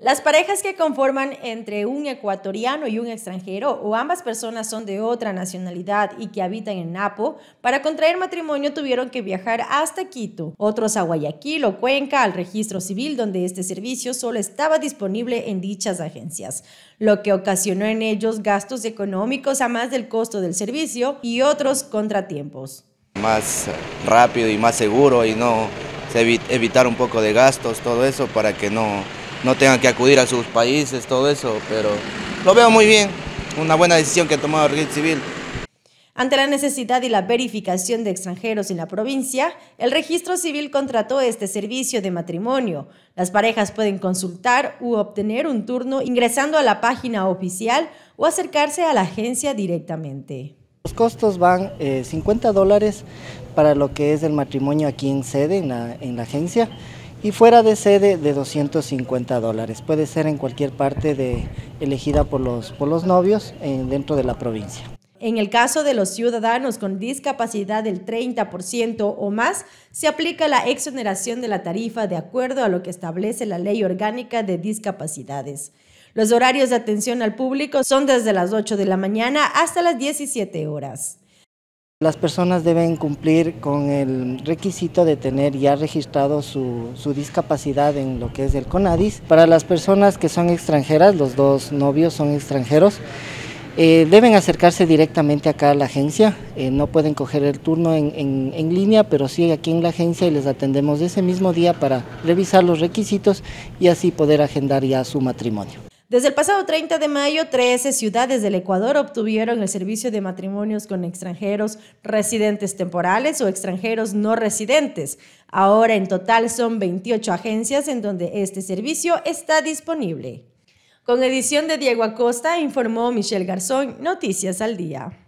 Las parejas que conforman entre un ecuatoriano y un extranjero o ambas personas son de otra nacionalidad y que habitan en Napo, para contraer matrimonio tuvieron que viajar hasta Quito, otros a Guayaquil o Cuenca al registro civil donde este servicio solo estaba disponible en dichas agencias, lo que ocasionó en ellos gastos económicos a más del costo del servicio y otros contratiempos. Más rápido y más seguro y no evitar un poco de gastos, todo eso para que no no tengan que acudir a sus países, todo eso, pero lo veo muy bien, una buena decisión que ha tomado el Registro Civil. Ante la necesidad y la verificación de extranjeros en la provincia, el registro civil contrató este servicio de matrimonio. Las parejas pueden consultar u obtener un turno ingresando a la página oficial o acercarse a la agencia directamente. Los costos van 50 eh, dólares para lo que es el matrimonio aquí en sede, en la, en la agencia, y fuera de sede de 250 dólares. Puede ser en cualquier parte de, elegida por los, por los novios eh, dentro de la provincia. En el caso de los ciudadanos con discapacidad del 30% o más, se aplica la exoneración de la tarifa de acuerdo a lo que establece la Ley Orgánica de Discapacidades. Los horarios de atención al público son desde las 8 de la mañana hasta las 17 horas. Las personas deben cumplir con el requisito de tener ya registrado su, discapacidad en lo que es el CONADIS. Para las personas que son extranjeras, los dos novios son extranjeros, eh, deben acercarse directamente acá a la agencia, eh, no pueden coger el turno en, en línea, pero sí aquí en la agencia y les atendemos ese mismo día para revisar los requisitos y así poder agendar ya su matrimonio. Desde el pasado 30 de mayo, 13 ciudades del Ecuador obtuvieron el servicio de matrimonios con extranjeros residentes temporales o extranjeros no residentes. Ahora en total son 28 agencias en donde este servicio está disponible. Con edición de Diego Acosta, informó Michelle Garzón, Noticias al Día.